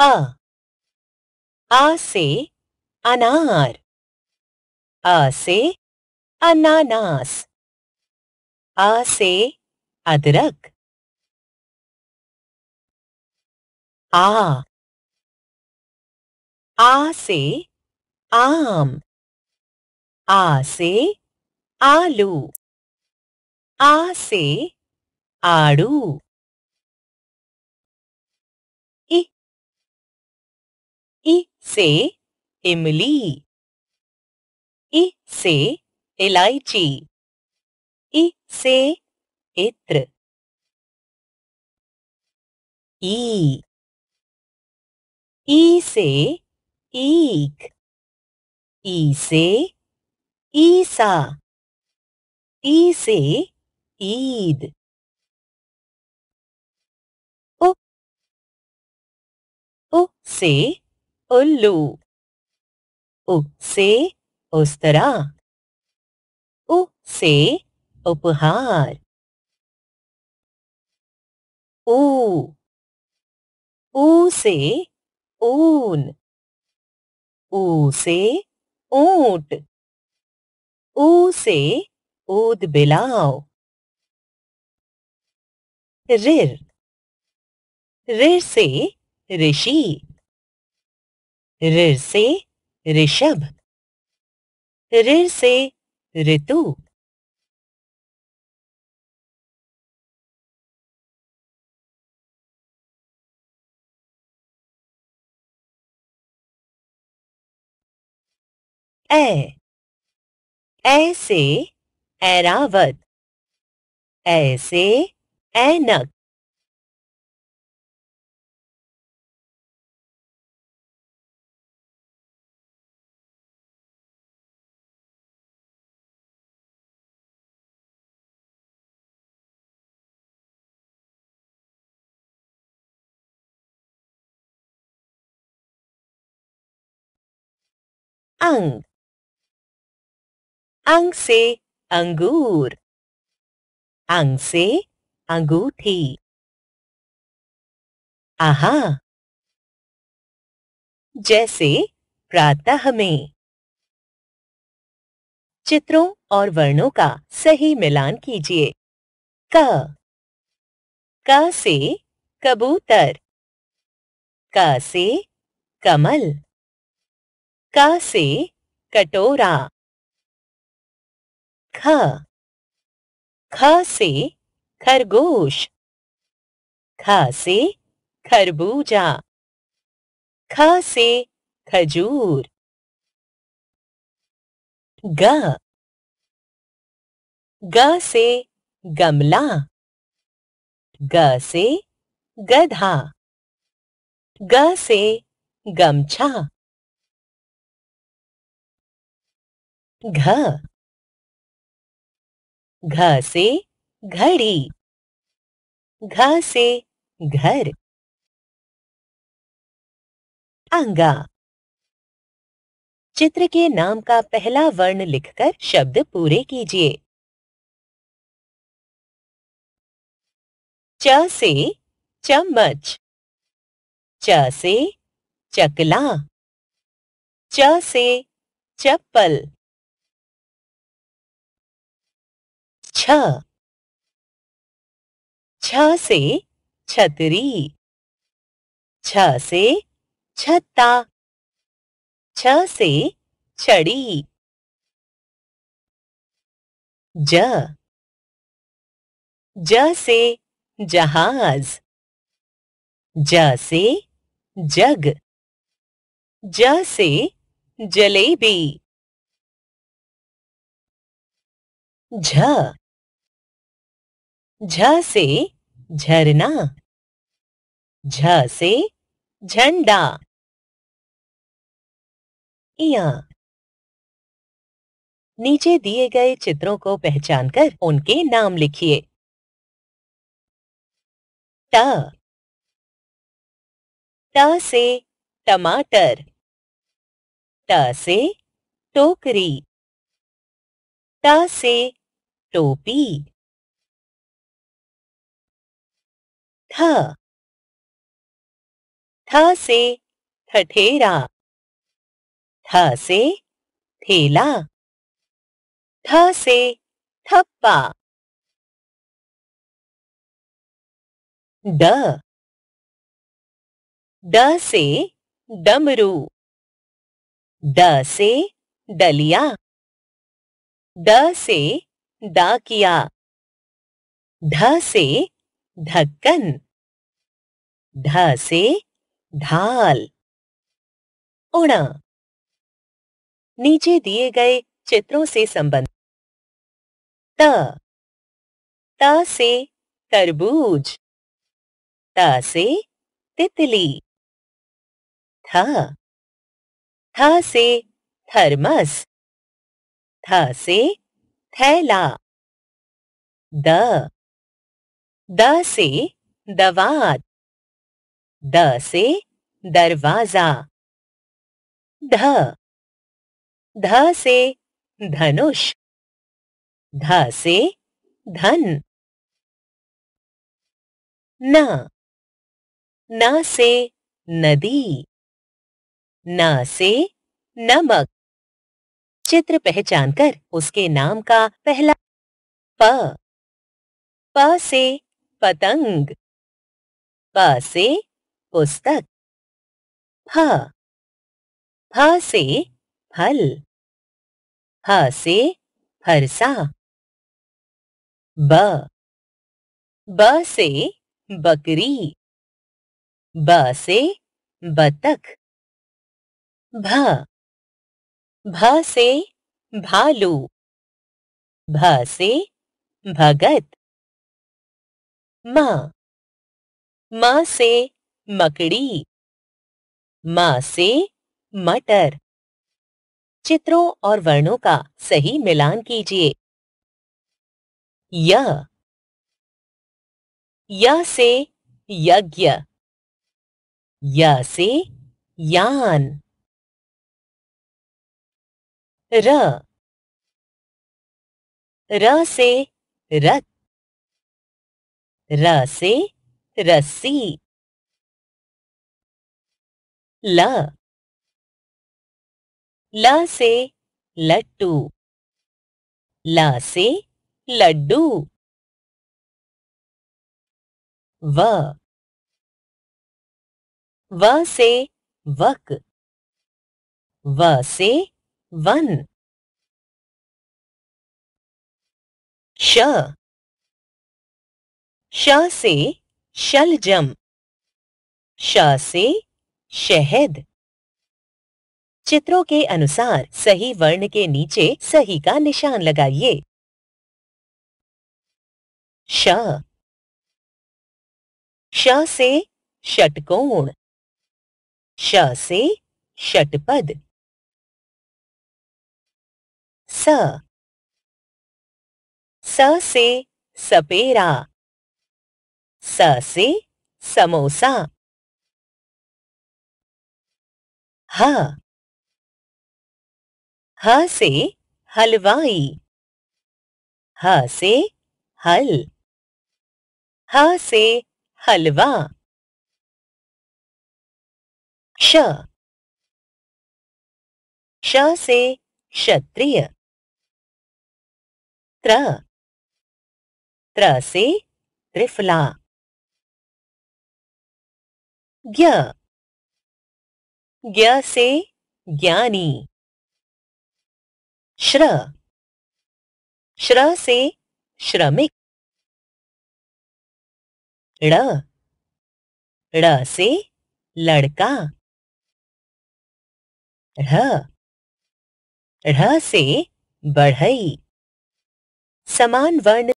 अ आ से अनार आ से अनानास आ से अदरक आ आ से आम आ से आलू आ से आड़ू E से इमली इ से इलायची इ से इत्र ई ई से ईक ई से ईसा ई से ईद ओ ओ से उल्लू उ से उस्तरा उ से उपहार उ ऊ से ऊन ऊ से ऊंट ऊ से ऊद बिलाव रिर रिर से ऋषि ऋ से ऋषभ ऋ से ऋतु ए ऐसे ऐरावत ऐसे ऐनक अंग अंग से अंगूर अंग से अंगूठी आहा जैसे प्रातः में चित्रों और वर्णों का सही मिलान कीजिए क क से कबूतर क से कमल का से कटोरा ख ख से खरगोश ख से खरबूजा ख से खजूर ग ग से गमला ग से गधा ग से गमछा घ घ से घड़ी घ से घर अंगा चित्र के नाम का पहला वर्ण लिखकर शब्द पूरे कीजिए च से चम्मच च से चकला च से चप्पल छ से छतरी छ से छत्ता छ से छड़ी ज ज से जहाज ज से जग ज से जलेबी झ झ से झरना झ से झंडा इया नीचे दिए गए चित्रों को पहचानकर उनके नाम लिखिए ट ट से टमाटर ट से टोकरी ट से टोपी ठ ठ से ठठेरा ठ से ठेला थ से थप्पा ड ड से डमरू ड से डलिया ड से डाकिया ढ से ढक्कन ढ से ढाल उड़ा नीचे दिए गए चित्रों से संबंध त त से तरबूज त से तितली थ थ से थर्मस थ से थैला द द से दवात द से दरवाजा ध ध से धनुष ध से धन न न से नदी न से नमक चित्र पहचान कर उसके नाम का पहला प प से पतंग प से पुस्तक फ फ से फल फ से फरसा ब ब से बकरी ब से बतख भ भ से भालू भ से भगत म म से मकड़ी म से मटर चित्रों और वर्णों का सही मिलान कीजिए य या से यज्ञ य से यान र र से रथ र से रस्सी ल ल से लट्टू ल से लड्डू व व से वक व से वन श श से शलजम श से शहद चित्रों के अनुसार सही वर्ण के नीचे सही का निशान लगाइए श श से षटकोण श से षटपद स स से सपेरा स से समोसा ह ह से हलवाई ह से हल ह से हलवा श श से क्षत्रिय त्र त्र से त्रिफला ज्ञ ज्ञ से ज्ञानी श्र श्र से श्रमिक ड़ ड़ से लड़का ढ ढ से बढ़ई समान वर्ण